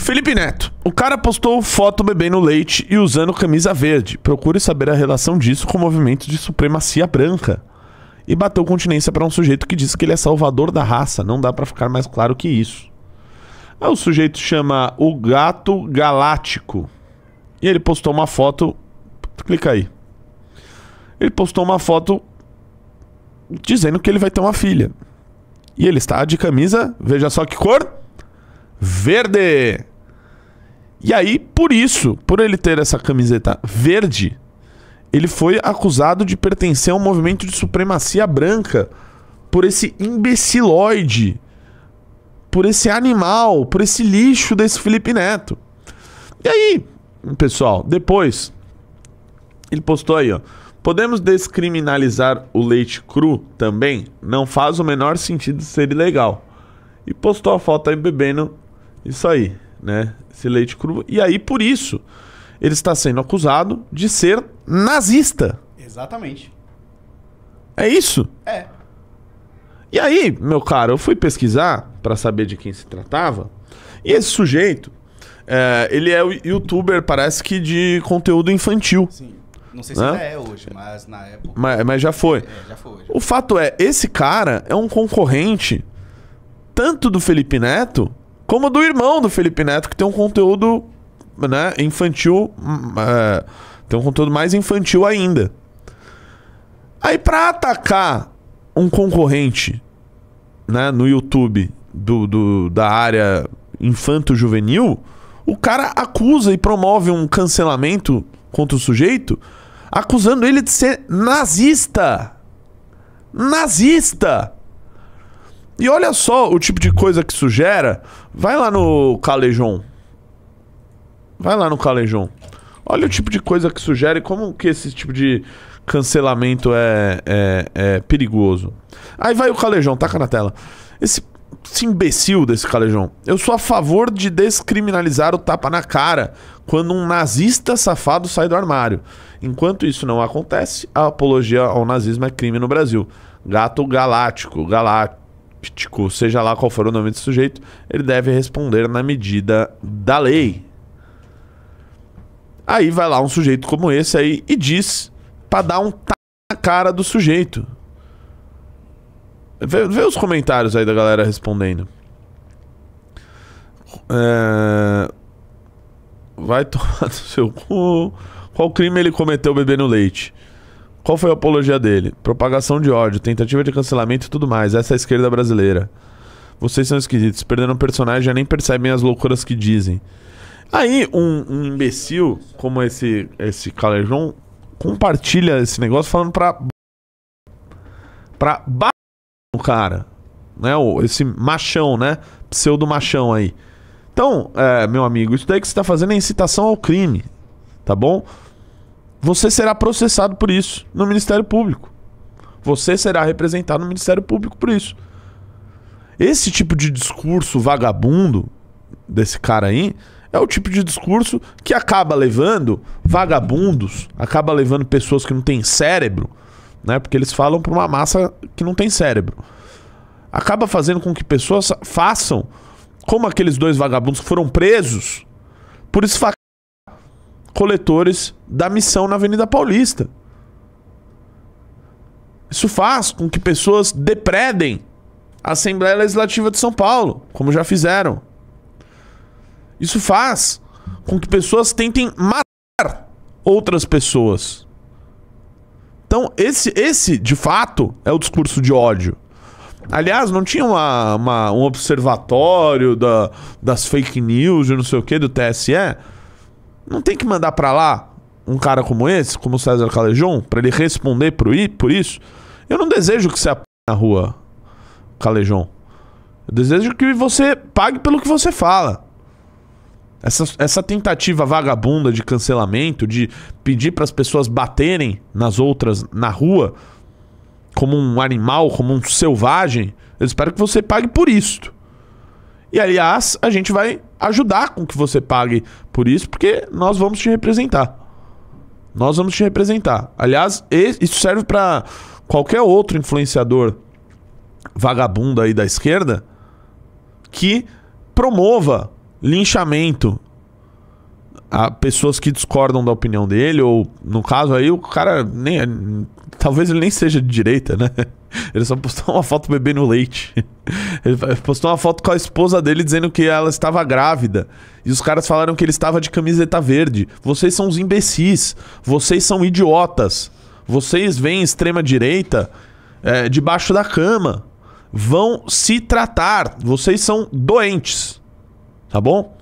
Felipe Neto. O cara postou foto bebendo leite e usando camisa verde. Procure saber a relação disso com o movimento de supremacia branca. E bateu continência para um sujeito que disse que ele é salvador da raça. Não dá para ficar mais claro que isso. Aí o sujeito chama o Gato Galáctico. E ele postou uma foto. Clica aí. Ele postou uma foto dizendo que ele vai ter uma filha. E ele está de camisa, veja só que cor: verde. E aí, por isso, por ele ter essa camiseta verde, ele foi acusado de pertencer a um movimento de supremacia branca por esse imbecilóide, por esse animal, por esse lixo desse Felipe Neto. E aí, pessoal, depois ele postou aí, ó. Podemos descriminalizar o leite cru também? Não faz o menor sentido ser ilegal. E postou a foto aí bebendo isso aí né? Esse leite cru. E aí, por isso, ele está sendo acusado de ser nazista. Exatamente. É isso? É. E aí, meu caro, eu fui pesquisar para saber de quem se tratava. E esse sujeito, é, ele é youtuber, parece que de conteúdo infantil. Sim. Não sei se né? ainda é? hoje, mas na época. Mas, mas já, foi. É, já foi. O fato é, esse cara é um concorrente tanto do Felipe Neto como do irmão do Felipe Neto, que tem um conteúdo né, infantil. Hum, é, tem um conteúdo mais infantil ainda. Aí, pra atacar um concorrente né, no YouTube do, do da área infanto-juvenil, o cara acusa e promove um cancelamento contra o sujeito, acusando ele de ser nazista. Nazista! E olha só o tipo de coisa que isso gera Vai lá no Calejon. Vai lá no Calejon. Olha o tipo de coisa que sugere, como que esse tipo de cancelamento é, é, é perigoso. Aí vai o Calejão, taca na tela. Esse, esse imbecil desse Calejão. Eu sou a favor de descriminalizar o tapa na cara quando um nazista safado sai do armário. Enquanto isso não acontece, a apologia ao nazismo é crime no Brasil. Gato galáctico, galáctico. Tipo, seja lá qual for o nome do sujeito, ele deve responder na medida da lei. Aí vai lá um sujeito como esse aí e diz para dar um tapa na cara do sujeito. Vê, vê, os comentários aí da galera respondendo. É... Vai tomar no seu cu. Qual crime ele cometeu bebendo leite? Qual foi a apologia dele? Propagação de ódio, tentativa de cancelamento e tudo mais. Essa é a esquerda brasileira. Vocês são esquisitos. Perderam o personagem, já nem percebem as loucuras que dizem. Aí, um, um imbecil como esse, esse Calejon compartilha esse negócio falando pra. pra. o cara. Né? Esse machão, né? Pseudo machão aí. Então, é, meu amigo, isso daí que você tá fazendo é incitação ao crime. Tá bom? Você será processado por isso no Ministério Público. Você será representado no Ministério Público por isso. Esse tipo de discurso vagabundo desse cara aí é o tipo de discurso que acaba levando vagabundos, acaba levando pessoas que não têm cérebro, né? Porque eles falam para uma massa que não tem cérebro. Acaba fazendo com que pessoas façam como aqueles dois vagabundos que foram presos por esfaquear coletores da missão na Avenida Paulista. Isso faz com que pessoas depredem a Assembleia Legislativa de São Paulo, como já fizeram. Isso faz com que pessoas tentem matar outras pessoas. Então, esse, esse de fato, é o discurso de ódio. Aliás, não tinha uma, uma, um observatório da, das fake news e não sei o que do TSE? Não tem que mandar para lá um cara como esse, como o César Calejon, para ele responder por, por isso? Eu não desejo que você apanhe na rua, Calejon. Eu desejo que você pague pelo que você fala. Essa, essa tentativa vagabunda de cancelamento, de pedir para as pessoas baterem nas outras na rua, como um animal, como um selvagem, eu espero que você pague por isso. E aliás, a gente vai ajudar com que você pague por isso, porque nós vamos te representar. Nós vamos te representar. Aliás, isso serve para qualquer outro influenciador vagabundo aí da esquerda que promova linchamento a pessoas que discordam da opinião dele, ou no caso aí o cara nem. É, talvez ele nem seja de direita, né? Ele só postou uma foto bebendo leite. Ele postou uma foto com a esposa dele dizendo que ela estava grávida. E os caras falaram que ele estava de camiseta verde. Vocês são os imbecis. Vocês são idiotas. Vocês veem extrema-direita é, debaixo da cama. Vão se tratar. Vocês são doentes. Tá bom?